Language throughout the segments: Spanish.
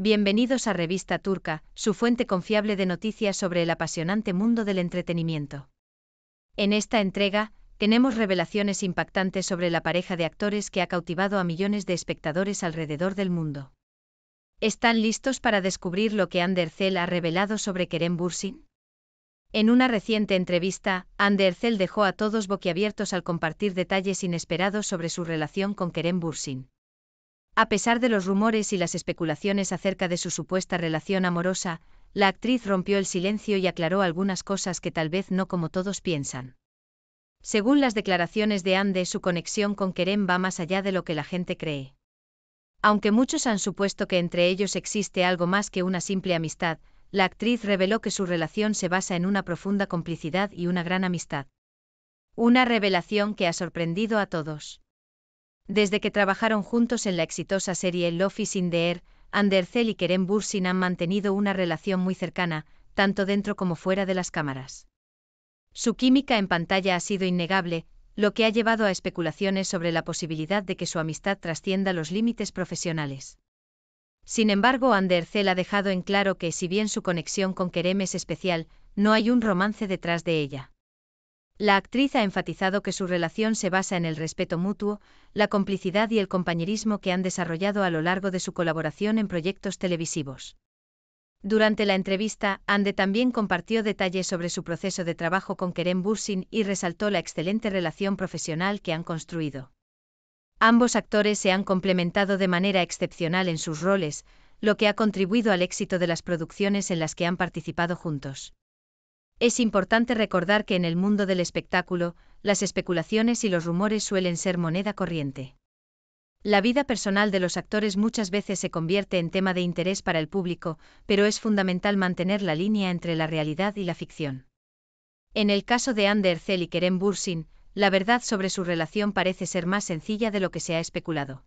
Bienvenidos a Revista Turca, su fuente confiable de noticias sobre el apasionante mundo del entretenimiento. En esta entrega, tenemos revelaciones impactantes sobre la pareja de actores que ha cautivado a millones de espectadores alrededor del mundo. ¿Están listos para descubrir lo que Andercel ha revelado sobre Kerem Bursin? En una reciente entrevista, Andercel dejó a todos boquiabiertos al compartir detalles inesperados sobre su relación con Kerem Bursin. A pesar de los rumores y las especulaciones acerca de su supuesta relación amorosa, la actriz rompió el silencio y aclaró algunas cosas que tal vez no como todos piensan. Según las declaraciones de Ande, su conexión con Kerem va más allá de lo que la gente cree. Aunque muchos han supuesto que entre ellos existe algo más que una simple amistad, la actriz reveló que su relación se basa en una profunda complicidad y una gran amistad. Una revelación que ha sorprendido a todos. Desde que trabajaron juntos en la exitosa serie Love is in the Air, Anderzel y Kerem Bursin han mantenido una relación muy cercana, tanto dentro como fuera de las cámaras. Su química en pantalla ha sido innegable, lo que ha llevado a especulaciones sobre la posibilidad de que su amistad trascienda los límites profesionales. Sin embargo, Andercel ha dejado en claro que si bien su conexión con Kerem es especial, no hay un romance detrás de ella. La actriz ha enfatizado que su relación se basa en el respeto mutuo, la complicidad y el compañerismo que han desarrollado a lo largo de su colaboración en proyectos televisivos. Durante la entrevista, Ande también compartió detalles sobre su proceso de trabajo con Kerem Bursin y resaltó la excelente relación profesional que han construido. Ambos actores se han complementado de manera excepcional en sus roles, lo que ha contribuido al éxito de las producciones en las que han participado juntos. Es importante recordar que en el mundo del espectáculo, las especulaciones y los rumores suelen ser moneda corriente. La vida personal de los actores muchas veces se convierte en tema de interés para el público, pero es fundamental mantener la línea entre la realidad y la ficción. En el caso de Ander Ercel y Kerem Bursin, la verdad sobre su relación parece ser más sencilla de lo que se ha especulado.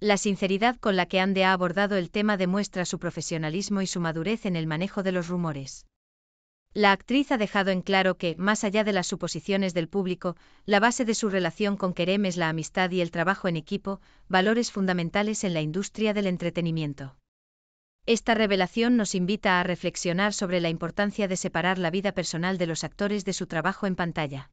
La sinceridad con la que Ande ha abordado el tema demuestra su profesionalismo y su madurez en el manejo de los rumores. La actriz ha dejado en claro que, más allá de las suposiciones del público, la base de su relación con Kerem es la amistad y el trabajo en equipo, valores fundamentales en la industria del entretenimiento. Esta revelación nos invita a reflexionar sobre la importancia de separar la vida personal de los actores de su trabajo en pantalla.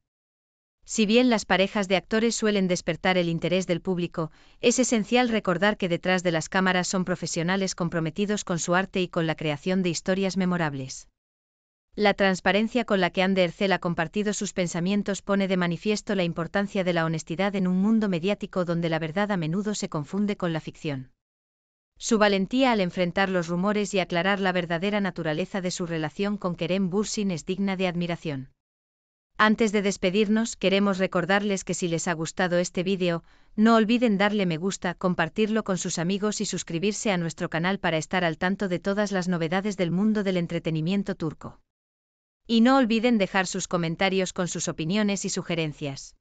Si bien las parejas de actores suelen despertar el interés del público, es esencial recordar que detrás de las cámaras son profesionales comprometidos con su arte y con la creación de historias memorables. La transparencia con la que Ander ha compartido sus pensamientos pone de manifiesto la importancia de la honestidad en un mundo mediático donde la verdad a menudo se confunde con la ficción. Su valentía al enfrentar los rumores y aclarar la verdadera naturaleza de su relación con Kerem Bursin es digna de admiración. Antes de despedirnos, queremos recordarles que si les ha gustado este vídeo, no olviden darle me gusta, compartirlo con sus amigos y suscribirse a nuestro canal para estar al tanto de todas las novedades del mundo del entretenimiento turco. Y no olviden dejar sus comentarios con sus opiniones y sugerencias.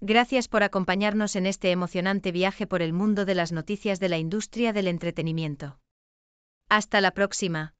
Gracias por acompañarnos en este emocionante viaje por el mundo de las noticias de la industria del entretenimiento. Hasta la próxima.